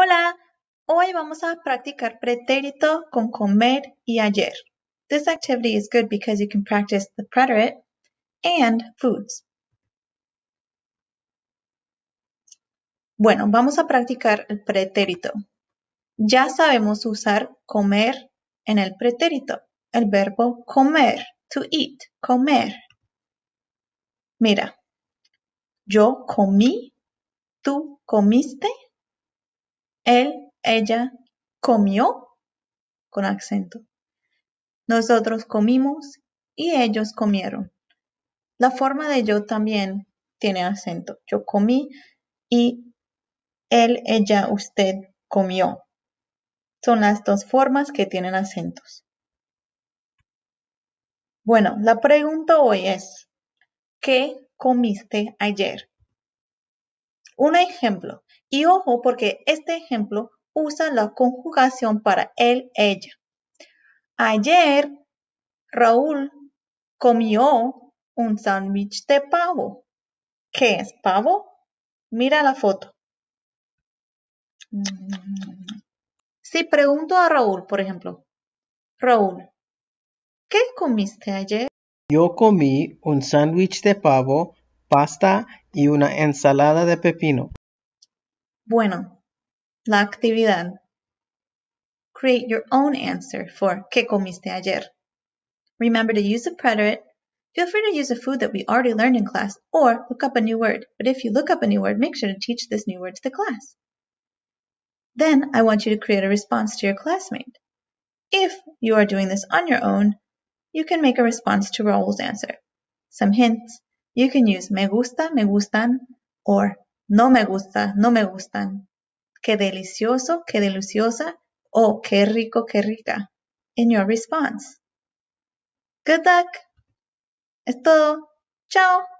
Hola, hoy vamos a practicar pretérito con comer y ayer. This activity is good because you can practice the preterite and foods. Bueno, vamos a practicar el pretérito. Ya sabemos usar comer en el pretérito, el verbo comer, to eat, comer. Mira, yo comí, tú comiste, él, ella, comió con acento. Nosotros comimos y ellos comieron. La forma de yo también tiene acento. Yo comí y él, ella, usted comió. Son las dos formas que tienen acentos. Bueno, la pregunta hoy es, ¿qué comiste ayer? Un ejemplo, y ojo porque este ejemplo usa la conjugación para él, ella. Ayer Raúl comió un sándwich de pavo. ¿Qué es pavo? Mira la foto. Mm. Si pregunto a Raúl, por ejemplo, Raúl, ¿qué comiste ayer? Yo comí un sándwich de pavo pasta y una ensalada de pepino. Bueno, la actividad. Create your own answer for ¿Qué comiste ayer? Remember to use the preterite. Feel free to use a food that we already learned in class or look up a new word. But if you look up a new word, make sure to teach this new word to the class. Then I want you to create a response to your classmate. If you are doing this on your own, you can make a response to Raúl's answer. Some hints You can use me gusta, me gustan, or no me gusta, no me gustan. Qué delicioso, qué deliciosa, o qué rico, qué rica. In your response. Good luck. Es todo. Chao.